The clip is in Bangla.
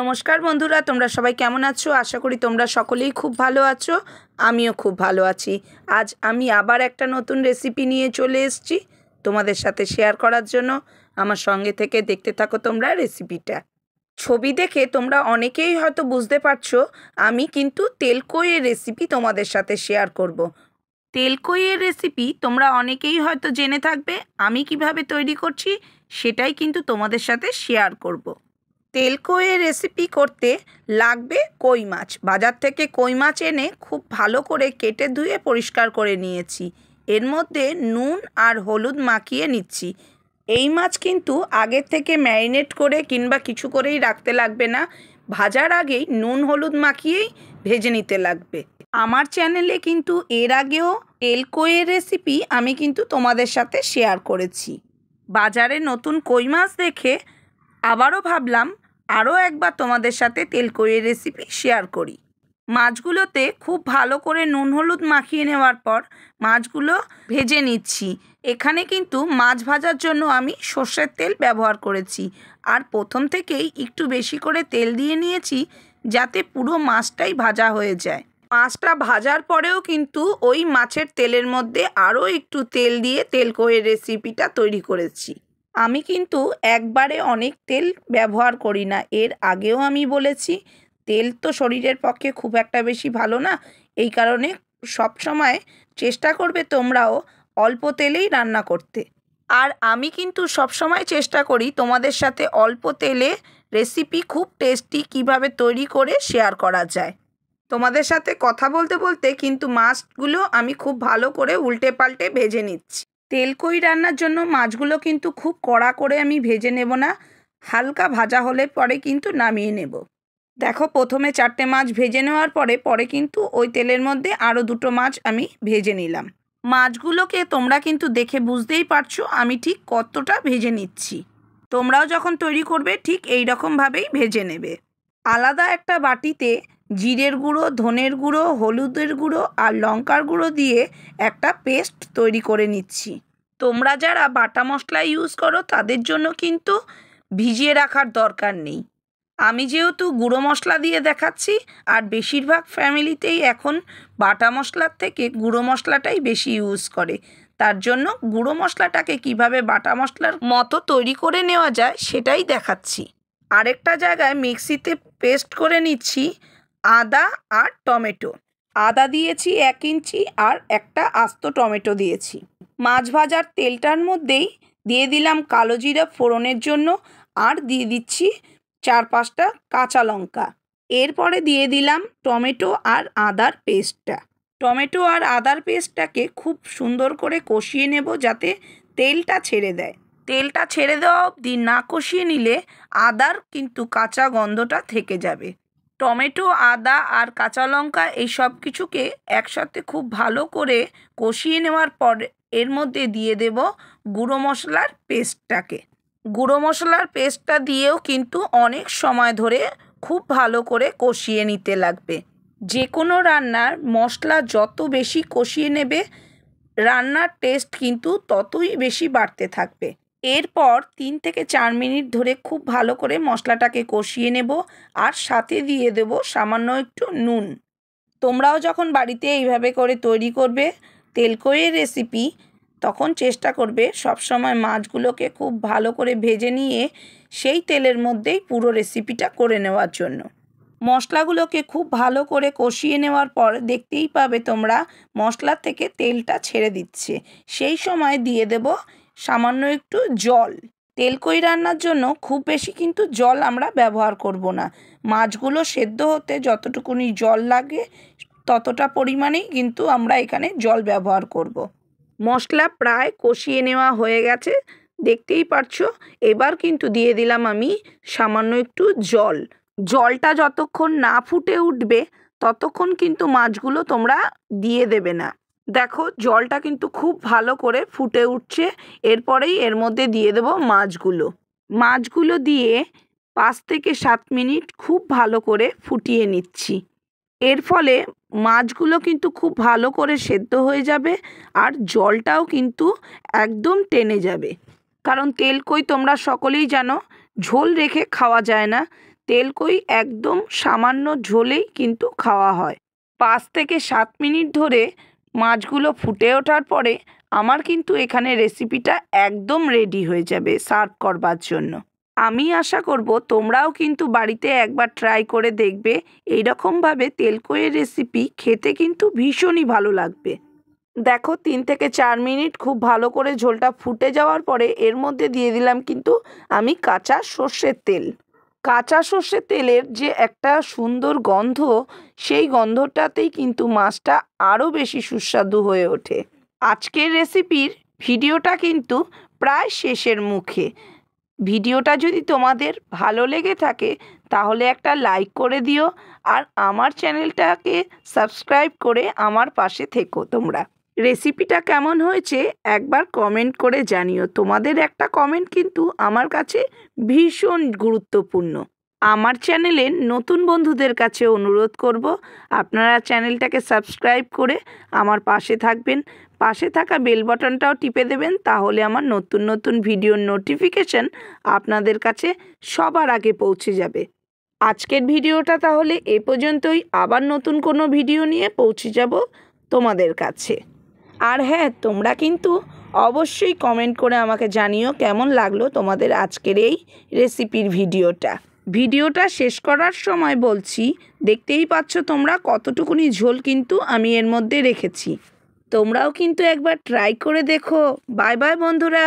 নমস্কার বন্ধুরা তোমরা সবাই কেমন আছো আশা করি তোমরা সকলেই খুব ভালো আছো আমিও খুব ভালো আছি আজ আমি আবার একটা নতুন রেসিপি নিয়ে চলে এসেছি তোমাদের সাথে শেয়ার করার জন্য আমার সঙ্গে থেকে দেখতে থাকো তোমরা রেসিপিটা ছবি দেখে তোমরা অনেকেই হয়তো বুঝতে পারছো আমি কিন্তু তেলকইয়ের রেসিপি তোমাদের সাথে শেয়ার করব। তেলকইয়ের রেসিপি তোমরা অনেকেই হয়তো জেনে থাকবে আমি কিভাবে তৈরি করছি সেটাই কিন্তু তোমাদের সাথে শেয়ার করব। তেলকোয়ের রেসিপি করতে লাগবে কই মাছ বাজার থেকে কই মাছ এনে খুব ভালো করে কেটে ধুয়ে পরিষ্কার করে নিয়েছি এর মধ্যে নুন আর হলুদ মাখিয়ে নিচ্ছি এই মাছ কিন্তু আগের থেকে ম্যারিনেট করে কিংবা কিছু করেই রাখতে লাগবে না ভাজার আগেই নুন হলুদ মাখিয়েই ভেজে নিতে লাগবে আমার চ্যানেলে কিন্তু এর আগেও তেলকোয়ের রেসিপি আমি কিন্তু তোমাদের সাথে শেয়ার করেছি বাজারে নতুন কই মাছ দেখে আবারও ভাবলাম আরও একবার তোমাদের সাথে তেলকড়ির রেসিপি শেয়ার করি মাছগুলোতে খুব ভালো করে নুন হলুদ মাখিয়ে নেওয়ার পর মাছগুলো ভেজে নিচ্ছি এখানে কিন্তু মাছ ভাজার জন্য আমি সর্ষের তেল ব্যবহার করেছি আর প্রথম থেকেই একটু বেশি করে তেল দিয়ে নিয়েছি যাতে পুরো মাছটাই ভাজা হয়ে যায় মাছটা ভাজার পরেও কিন্তু ওই মাছের তেলের মধ্যে আরও একটু তেল দিয়ে তেল করে রেসিপিটা তৈরি করেছি আমি কিন্তু একবারে অনেক তেল ব্যবহার করি না এর আগেও আমি বলেছি তেল তো শরীরের পক্ষে খুব একটা বেশি ভালো না এই কারণে সব সময় চেষ্টা করবে তোমরাও অল্প তেলেই রান্না করতে আর আমি কিন্তু সব সময় চেষ্টা করি তোমাদের সাথে অল্প তেলে রেসিপি খুব টেস্টি কিভাবে তৈরি করে শেয়ার করা যায় তোমাদের সাথে কথা বলতে বলতে কিন্তু মাস্কগুলো আমি খুব ভালো করে উল্টে পাল্টে ভেজে নিচ্ছি তেলকই রান্নার জন্য মাছগুলো কিন্তু খুব কড়া করে আমি ভেজে নেব না হালকা ভাজা হলে পরে কিন্তু নামিয়ে নেব দেখো প্রথমে চারটে মাছ ভেজে নেওয়ার পরে পরে কিন্তু ওই তেলের মধ্যে আরও দুটো মাছ আমি ভেজে নিলাম মাছগুলোকে তোমরা কিন্তু দেখে বুঝতেই পারছো আমি ঠিক কতটা ভেজে নিচ্ছি তোমরাও যখন তৈরি করবে ঠিক এই রকমভাবেই ভেজে নেবে আলাদা একটা বাটিতে জিরের গুঁড়ো ধনের গুঁড়ো হলুদের গুঁড়ো আর লঙ্কার গুঁড়ো দিয়ে একটা পেস্ট তৈরি করে নিচ্ছি তোমরা যারা বাটা মশলা ইউজ করো তাদের জন্য কিন্তু ভিজিয়ে রাখার দরকার নেই আমি যেহেতু গুঁড়ো মশলা দিয়ে দেখাচ্ছি আর বেশিরভাগ ফ্যামিলিতেই এখন বাটা মশলার থেকে গুঁড়ো মশলাটাই বেশি ইউজ করে তার জন্য গুঁড়ো মশলাটাকে কিভাবে বাটা মশলার মতো তৈরি করে নেওয়া যায় সেটাই দেখাচ্ছি আরেকটা জায়গায় মিক্সিতে পেস্ট করে নিচ্ছি আদা আর টমেটো আদা দিয়েছি এক ইঞ্চি আর একটা আস্ত টমেটো দিয়েছি মাছ ভাজার তেলটার মধ্যেই দিয়ে দিলাম কালো জিরা ফোড়নের জন্য আর দিয়ে দিচ্ছি চার পাঁচটা কাঁচা লঙ্কা এরপরে দিয়ে দিলাম টমেটো আর আদার পেস্টটা টমেটো আর আদার পেস্টটাকে খুব সুন্দর করে কষিয়ে নেব যাতে তেলটা ছেড়ে দেয় তেলটা ছেড়ে দেওয়া অবধি না কষিয়ে নিলে আদার কিন্তু কাঁচা গন্ধটা থেকে যাবে টমেটো আদা আর কাঁচা লঙ্কা এই সব কিছুকে একসাথে খুব ভালো করে কষিয়ে নেওয়ার পর এর মধ্যে দিয়ে দেব গুঁড়ো মশলার পেস্টটাকে গুঁড়ো মশলার পেস্টটা দিয়েও কিন্তু অনেক সময় ধরে খুব ভালো করে কষিয়ে নিতে লাগবে যে কোনো রান্নার মশলা যত বেশি কষিয়ে নেবে রান্নার টেস্ট কিন্তু ততই বেশি বাড়তে থাকবে এরপর তিন থেকে চার মিনিট ধরে খুব ভালো করে মশলাটাকে কষিয়ে নেব আর সাথে দিয়ে দেব সামান্য একটু নুন তোমরাও যখন বাড়িতে এইভাবে করে তৈরি করবে তেলকইয়ের রেসিপি তখন চেষ্টা করবে সবসময় মাছগুলোকে খুব ভালো করে ভেজে নিয়ে সেই তেলের মধ্যেই পুরো রেসিপিটা করে নেওয়ার জন্য মশলাগুলোকে খুব ভালো করে কষিয়ে নেওয়ার পর দেখতেই পাবে তোমরা মশলা থেকে তেলটা ছেড়ে দিচ্ছে সেই সময় দিয়ে দেব সামান্য একটু জল তেলকই রান্নার জন্য খুব বেশি কিন্তু জল আমরা ব্যবহার করব না মাছগুলো সেদ্ধ হতে যতটুকুনি জল লাগে ততটা পরিমাণেই কিন্তু আমরা এখানে জল ব্যবহার করব। মশলা প্রায় কষিয়ে নেওয়া হয়ে গেছে দেখতেই পারছো এবার কিন্তু দিয়ে দিলাম আমি সামান্য একটু জল জলটা যতক্ষণ না ফুটে উঠবে ততক্ষণ কিন্তু মাছগুলো তোমরা দিয়ে দেবে না দেখো জলটা কিন্তু খুব ভালো করে ফুটে উঠছে এরপরেই এর মধ্যে দিয়ে দেব মাছগুলো মাছগুলো দিয়ে পাঁচ থেকে সাত মিনিট খুব ভালো করে ফুটিয়ে নিচ্ছি এর ফলে মাছগুলো কিন্তু খুব ভালো করে সেদ্ধ হয়ে যাবে আর জলটাও কিন্তু একদম টেনে যাবে কারণ তেলকই তোমরা সকলেই জানো ঝোল রেখে খাওয়া যায় না তেলকই একদম সামান্য ঝোলেই কিন্তু খাওয়া হয় পাঁচ থেকে সাত মিনিট ধরে মাছগুলো ফুটে ওঠার পরে আমার কিন্তু এখানে রেসিপিটা একদম রেডি হয়ে যাবে সার্ভ করবার জন্য আমি আশা করব তোমরাও কিন্তু বাড়িতে একবার ট্রাই করে দেখবে এইরকমভাবে তেলকোয়ের রেসিপি খেতে কিন্তু ভীষণই ভালো লাগবে দেখো তিন থেকে চার মিনিট খুব ভালো করে ঝোলটা ফুটে যাওয়ার পরে এর মধ্যে দিয়ে দিলাম কিন্তু আমি কাঁচা সর্ষের তেল কাঁচা সর্ষে তেলের যে একটা সুন্দর গন্ধ সেই গন্ধটাতেই কিন্তু মাছটা আরও বেশি সুস্বাদু হয়ে ওঠে আজকের রেসিপির ভিডিওটা কিন্তু প্রায় শেষের মুখে ভিডিওটা যদি তোমাদের ভালো লেগে থাকে তাহলে একটা লাইক করে দিও আর আমার চ্যানেলটাকে সাবস্ক্রাইব করে আমার পাশে থেকো তোমরা রেসিপিটা কেমন হয়েছে একবার কমেন্ট করে জানিও তোমাদের একটা কমেন্ট কিন্তু আমার কাছে ভীষণ গুরুত্বপূর্ণ আমার চ্যানেলের নতুন বন্ধুদের কাছে অনুরোধ করব আপনারা চ্যানেলটাকে সাবস্ক্রাইব করে আমার পাশে থাকবেন পাশে থাকা বেল বাটনটাও টিপে দেবেন তাহলে আমার নতুন নতুন ভিডিওর নোটিফিকেশান আপনাদের কাছে সবার আগে পৌঁছে যাবে আজকের ভিডিওটা তাহলে এ পর্যন্তই আবার নতুন কোনো ভিডিও নিয়ে পৌঁছে যাব তোমাদের কাছে আর হ্যাঁ তোমরা কিন্তু অবশ্যই কমেন্ট করে আমাকে জানিও কেমন লাগলো তোমাদের আজকের এই রেসিপির ভিডিওটা ভিডিওটা শেষ করার সময় বলছি দেখতেই পাচ্ছ তোমরা কতটুকুনি ঝোল কিন্তু আমি এর মধ্যে রেখেছি তোমরাও কিন্তু একবার ট্রাই করে দেখো বাই বাই বন্ধুরা